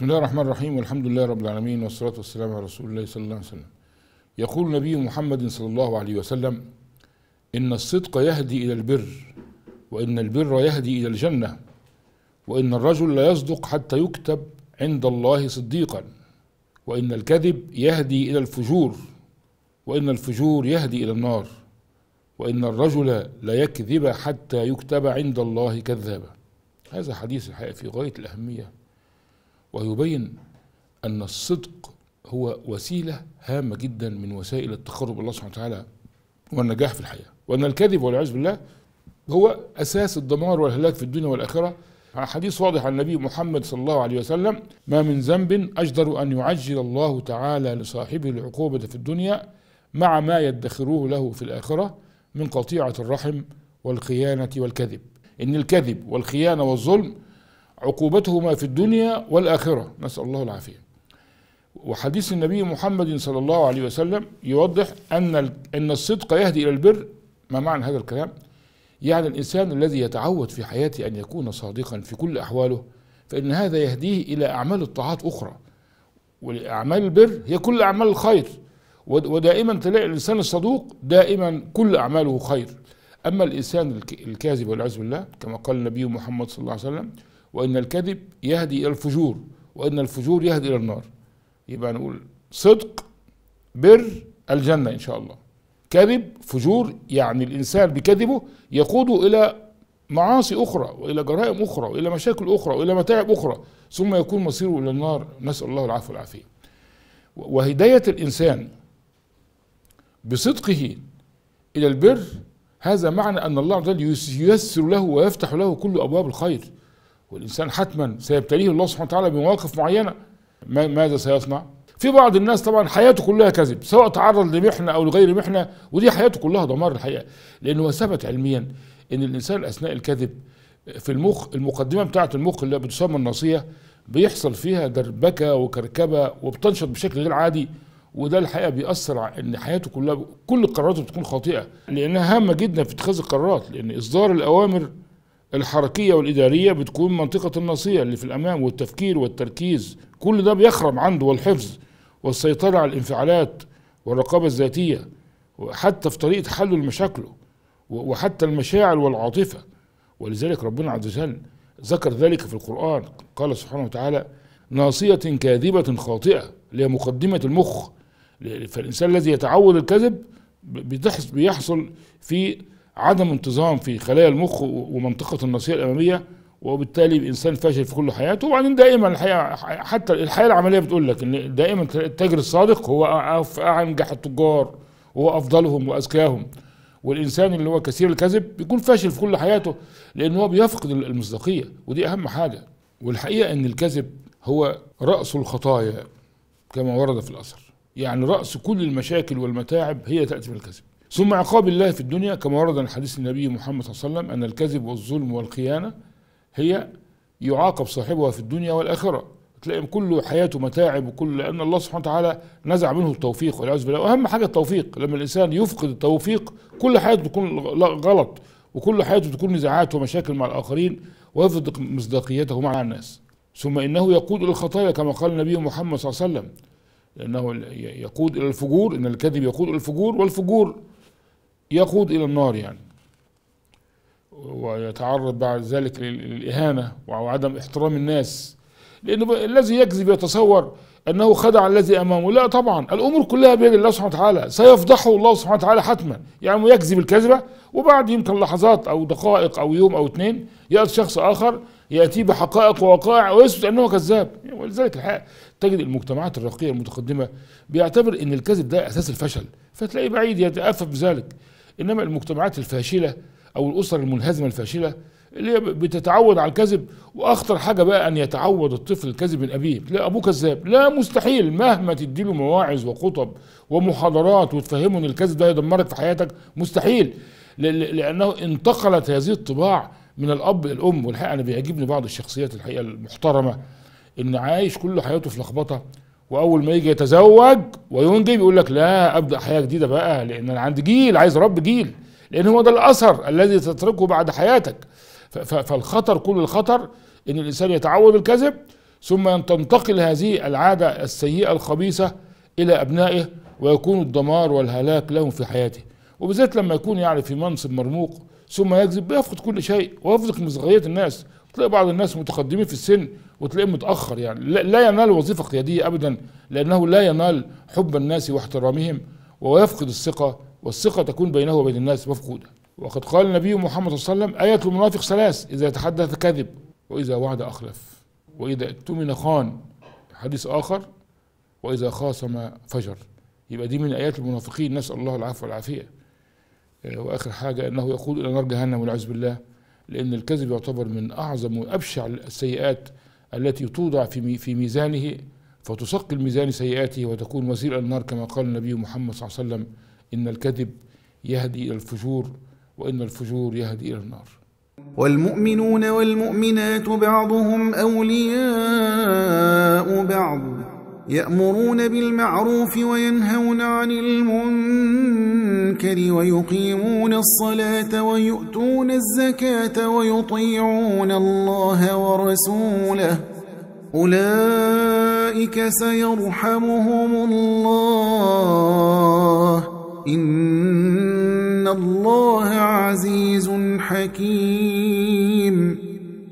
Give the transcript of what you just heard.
بسم الله الرحمن الرحيم والحمد لله رب العالمين والصلاة والسلام على رسول الله صلى الله عليه وسلم يقول نبي محمد صلى الله عليه وسلم إن الصدق يهدي إلى البر وإن البر يهدي إلى الجنة وإن الرجل لا يصدق حتى يكتب عند الله صديقا وإن الكذب يهدي إلى الفجور وإن الفجور يهدي إلى النار وإن الرجل لا يكذب حتى يكتب عند الله كذابا هذا حديث الحقيقة في غاية الأهمية ويبين أن الصدق هو وسيلة هامة جدا من وسائل التقرب الله سبحانه وتعالى والنجاح في الحياة وأن الكذب والعياذ بالله هو أساس الدمار والهلاك في الدنيا والآخرة حديث واضح عن النبي محمد صلى الله عليه وسلم ما من ذنب أجدر أن يعجل الله تعالى لصاحبه العقوبة في الدنيا مع ما يدخروه له في الآخرة من قطيعة الرحم والخيانة والكذب إن الكذب والخيانة والظلم عقوبتهما في الدنيا والآخرة نسأل الله العافية وحديث النبي محمد صلى الله عليه وسلم يوضح أن أن الصدق يهدي إلى البر ما معنى هذا الكلام؟ يعني الإنسان الذي يتعود في حياته أن يكون صادقا في كل أحواله فإن هذا يهديه إلى أعمال الطاعات أخرى والأعمال البر هي كل أعمال الخير ودائما تلاقي الإنسان الصدوق دائما كل أعماله خير أما الإنسان الكاذب والعياذ بالله كما قال النبي محمد صلى الله عليه وسلم وان الكذب يهدي الى الفجور وان الفجور يهدي الى النار يبقى نقول صدق بر الجنه ان شاء الله كذب فجور يعني الانسان بكذبه يقوده الى معاصي اخرى والى جرائم اخرى والى مشاكل اخرى والى متاعب اخرى ثم يكون مصيره الى النار نسال الله العفو والعافيه وهدايه الانسان بصدقه الى البر هذا معنى ان الله عز وجل ييسر له ويفتح له كل ابواب الخير والإنسان حتما سيبتليه الله سبحانه وتعالى بمواقف معينة ماذا سيصنع؟ في بعض الناس طبعا حياته كلها كذب سواء تعرض لمحنة أو لغير محنة ودي حياته كلها دمار الحقيقة لأنه ثبت علميا أن الإنسان أثناء الكذب في المخ المقدمة بتاعة المخ اللي بتسمى الناصية بيحصل فيها دربكة وكركبة وبتنشط بشكل غير عادي وده الحقيقه بيأثر على ان حياته كلها كل قراراته بتكون خاطئه لانها هامه جدا في اتخاذ القرارات لان اصدار الاوامر الحركية والإدارية بتكون منطقة الناصية اللي في الأمام والتفكير والتركيز كل ده بيخرم عنده والحفظ والسيطرة على الانفعالات والرقابة الذاتية وحتى في طريقة حل مشاكله وحتى المشاعر والعاطفة ولذلك ربنا عز وجل ذكر ذلك في القرآن قال سبحانه وتعالى ناصية كاذبة خاطئة اللي هي مقدمة المخ فالإنسان الذي يتعود الكذب بيحصل في عدم انتظام في خلايا المخ ومنطقة النصيه الأمامية وبالتالي الانسان فاشل في كل حياته وبعدين دائما الحقيقه حتى الحياه العمليه بتقول لك ان دائما التاجر الصادق هو انجح التجار وهو افضلهم واذكاهم والانسان اللي هو كثير الكذب بيكون فاشل في كل حياته لان هو بيفقد المصداقيه ودي اهم حاجه والحقيقه ان الكذب هو راس الخطايا كما ورد في الاثر يعني راس كل المشاكل والمتاعب هي تاتي من الكذب ثم عقاب الله في الدنيا كما ورد عن حديث النبي محمد صلى الله عليه وسلم أن الكذب والظلم والخيانة هي يعاقب صاحبها في الدنيا والآخرة تلاقي كل حياته متاعب وكل لأن الله سبحانه وتعالى نزع منه التوفيق والعياذ بالله وأهم حاجة التوفيق لما الإنسان يفقد التوفيق كل حياته تكون غلط وكل حياته تكون نزاعات ومشاكل مع الآخرين ويفقد مصداقيته مع الناس ثم إنه يقود إلى الخطايا كما قال النبي محمد صلى الله عليه وسلم لأنه يقود إلى الفجور إن الكذب يقود إلى الفجور والفجور يقود إلى النار يعني ويتعرض بعد ذلك للإهانة وعدم احترام الناس لأن الذي يكذب يتصور أنه خدع الذي أمامه لا طبعا الأمور كلها بيد الله سبحانه وتعالى سيفضحه الله سبحانه وتعالى حتما يعني يكذب الكذبة وبعد يمكن لحظات أو دقائق أو يوم أو اثنين يأتي شخص آخر يأتي بحقائق ووقائع ويثبت أنه كذاب يعني ولذلك الحقيقة تجد المجتمعات الرقية المتقدمة بيعتبر أن الكذب ده أساس الفشل فتلاقيه بعيد يتأفف بذلك انما المجتمعات الفاشله او الاسر المنهزمه الفاشله اللي هي بتتعود على الكذب واخطر حاجه بقى ان يتعود الطفل الكذب من ابيه لا ابوه كذاب لا مستحيل مهما تديله مواعظ وخطب ومحاضرات وتفهمه ان الكذب ده يدمرك في حياتك مستحيل لانه انتقلت هذه الطباع من الاب للام والحقيقه انا بيعجبني بعض الشخصيات الحقيقه المحترمه ان عايش كل حياته في لخبطه واول ما يجي يتزوج وينجب يقول لك لا ابدا حياه جديده بقى لان انا عندي جيل عايز رب جيل لان هو ده الاثر الذي تتركه بعد حياتك فالخطر كل الخطر ان الانسان يتعود الكذب ثم تنتقل هذه العاده السيئه الخبيثه الى ابنائه ويكون الدمار والهلاك لهم في حياته وبالذات لما يكون يعني في منصب مرموق ثم يكذب يفقد كل شيء ويفقد مصداقية الناس تلاقي بعض الناس متقدمين في السن وتلاقيه متأخر يعني لا ينال وظيفة قيادية أبدا لأنه لا ينال حب الناس واحترامهم ويفقد الثقة والثقة تكون بينه وبين الناس مفقودة وقد قال النبي محمد صلى الله عليه وسلم آية المنافق ثلاث إذا تحدث كذب وإذا وعد أخلف وإذا اؤتمن خان حديث آخر وإذا خاصم فجر يبقى دي من آيات المنافقين نسأل الله العفو والعافية آه، واخر حاجه انه يقود الى نار جهنم والعياذ بالله لان الكذب يعتبر من اعظم وابشع السيئات التي توضع في في ميزانه فتثقل ميزان سيئاته وتكون وزير النار كما قال النبي محمد صلى الله عليه وسلم ان الكذب يهدي الى الفجور وان الفجور يهدي الى النار. والمؤمنون والمؤمنات بعضهم اولياء بعض يأمرون بالمعروف وينهون عن المنكر ويقيمون الصلاة ويؤتون الزكاة ويطيعون الله ورسوله أولئك سيرحمهم الله إن الله عزيز حكيم